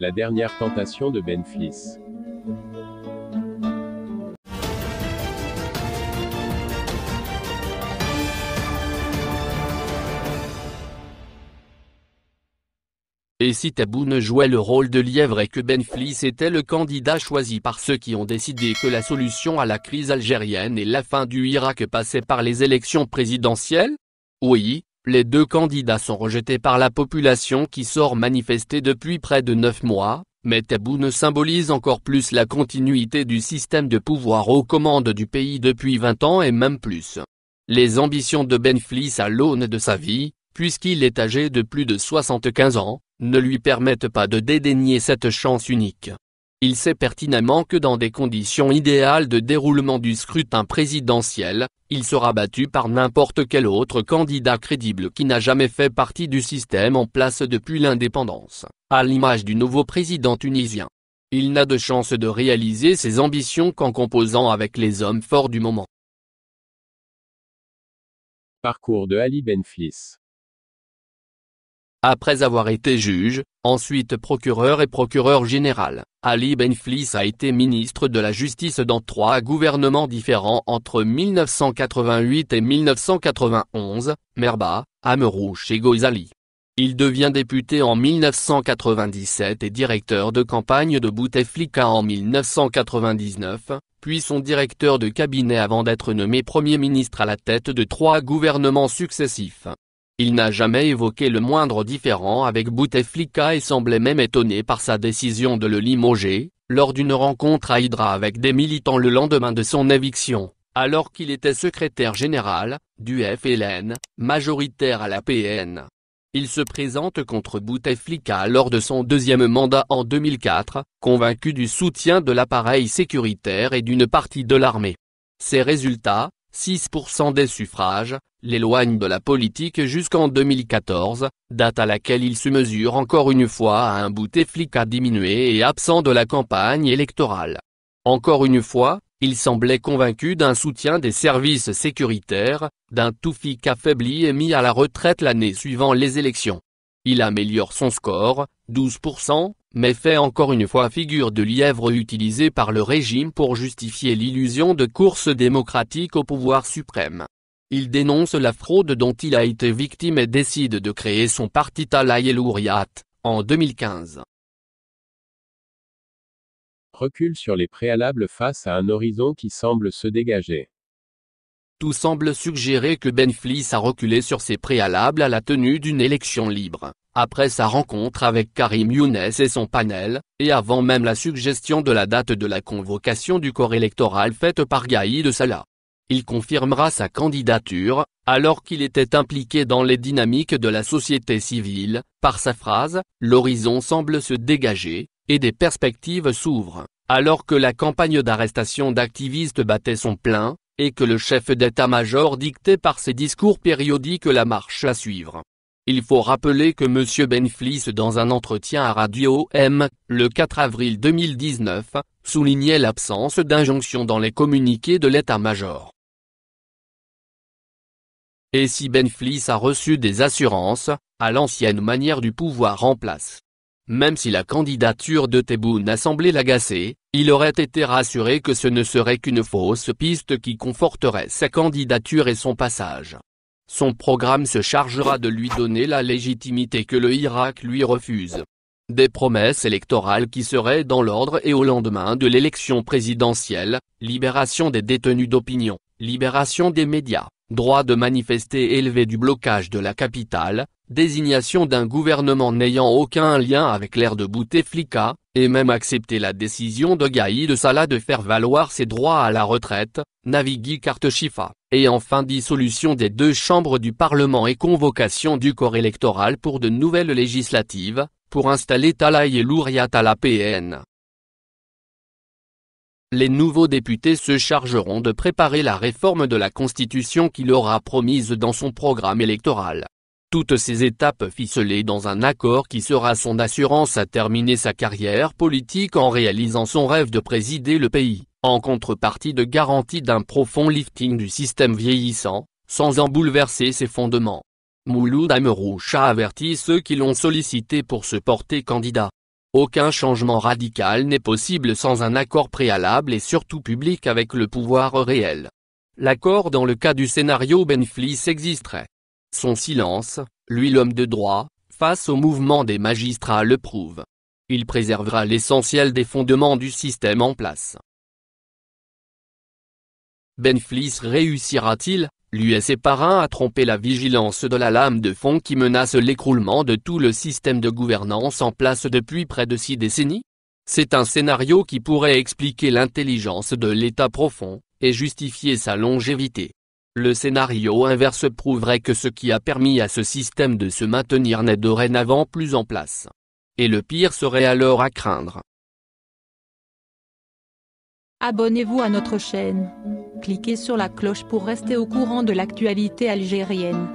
La dernière tentation de Benflis. Et si Tabou ne jouait le rôle de lièvre et que Benflis était le candidat choisi par ceux qui ont décidé que la solution à la crise algérienne et la fin du Irak passait par les élections présidentielles Oui, les deux candidats sont rejetés par la population qui sort manifester depuis près de neuf mois, mais Tabou ne symbolise encore plus la continuité du système de pouvoir aux commandes du pays depuis 20 ans et même plus. Les ambitions de Benflis à l'aune de sa vie, puisqu'il est âgé de plus de 75 ans, ne lui permettent pas de dédaigner cette chance unique. Il sait pertinemment que dans des conditions idéales de déroulement du scrutin présidentiel, il sera battu par n'importe quel autre candidat crédible qui n'a jamais fait partie du système en place depuis l'indépendance, à l'image du nouveau président tunisien. Il n'a de chance de réaliser ses ambitions qu'en composant avec les hommes forts du moment. Parcours de Ali Benflis après avoir été juge, ensuite procureur et procureur général, Ali Benflis a été ministre de la Justice dans trois gouvernements différents entre 1988 et 1991, Merba, Amerouche et Gozali. Il devient député en 1997 et directeur de campagne de Bouteflika en 1999, puis son directeur de cabinet avant d'être nommé Premier ministre à la tête de trois gouvernements successifs. Il n'a jamais évoqué le moindre différend avec Bouteflika et semblait même étonné par sa décision de le limoger, lors d'une rencontre à Hydra avec des militants le lendemain de son éviction, alors qu'il était secrétaire général, du FLN, majoritaire à la PN. Il se présente contre Bouteflika lors de son deuxième mandat en 2004, convaincu du soutien de l'appareil sécuritaire et d'une partie de l'armée. Ses résultats, 6% des suffrages, l'éloigne de la politique jusqu'en 2014, date à laquelle il se mesure encore une fois à un bouté flic à diminuer et absent de la campagne électorale. Encore une fois, il semblait convaincu d'un soutien des services sécuritaires, d'un Toufik affaibli et mis à la retraite l'année suivant les élections. Il améliore son score, 12%, mais fait encore une fois figure de lièvre utilisé par le régime pour justifier l'illusion de course démocratique au pouvoir suprême. Il dénonce la fraude dont il a été victime et décide de créer son parti Talaï Louriat, en 2015. Recul sur les préalables face à un horizon qui semble se dégager. Tout semble suggérer que Benflis a reculé sur ses préalables à la tenue d'une élection libre après sa rencontre avec Karim Younes et son panel, et avant même la suggestion de la date de la convocation du corps électoral faite par Gaïd de Salah. Il confirmera sa candidature, alors qu'il était impliqué dans les dynamiques de la société civile, par sa phrase, l'horizon semble se dégager, et des perspectives s'ouvrent, alors que la campagne d'arrestation d'activistes battait son plein, et que le chef d'état-major dictait par ses discours périodiques la marche à suivre. Il faut rappeler que M. Benflis dans un entretien à Radio M, le 4 avril 2019, soulignait l'absence d'injonction dans les communiqués de l'état-major. Et si Benflis a reçu des assurances, à l'ancienne manière du pouvoir en place Même si la candidature de Tebboune a semblé l'agacer, il aurait été rassuré que ce ne serait qu'une fausse piste qui conforterait sa candidature et son passage. Son programme se chargera de lui donner la légitimité que le Irak lui refuse. Des promesses électorales qui seraient dans l'ordre et au lendemain de l'élection présidentielle, libération des détenus d'opinion, libération des médias, droit de manifester élevé du blocage de la capitale, désignation d'un gouvernement n'ayant aucun lien avec l'ère de Bouteflika, et même accepter la décision de Gaï de Salah de faire valoir ses droits à la retraite, Navigui Karteshifa, et enfin dissolution des deux chambres du Parlement et convocation du corps électoral pour de nouvelles législatives, pour installer Talaï et Louriat à la PN. Les nouveaux députés se chargeront de préparer la réforme de la Constitution qu'il aura promise dans son programme électoral. Toutes ces étapes ficelées dans un accord qui sera son assurance à terminer sa carrière politique en réalisant son rêve de présider le pays, en contrepartie de garantie d'un profond lifting du système vieillissant, sans en bouleverser ses fondements. Mouloud Amerouch a averti ceux qui l'ont sollicité pour se porter candidat. Aucun changement radical n'est possible sans un accord préalable et surtout public avec le pouvoir réel. L'accord dans le cas du scénario Benflis existerait. Son silence, lui l'homme de droit, face au mouvement des magistrats le prouve. Il préservera l'essentiel des fondements du système en place. Benflis réussira-t-il, lui et ses parrains à tromper la vigilance de la lame de fond qui menace l'écroulement de tout le système de gouvernance en place depuis près de six décennies C'est un scénario qui pourrait expliquer l'intelligence de l'État profond, et justifier sa longévité. Le scénario inverse prouverait que ce qui a permis à ce système de se maintenir n'est dorénavant plus en place. Et le pire serait alors à craindre. Abonnez-vous à notre chaîne. Cliquez sur la cloche pour rester au courant de l'actualité algérienne.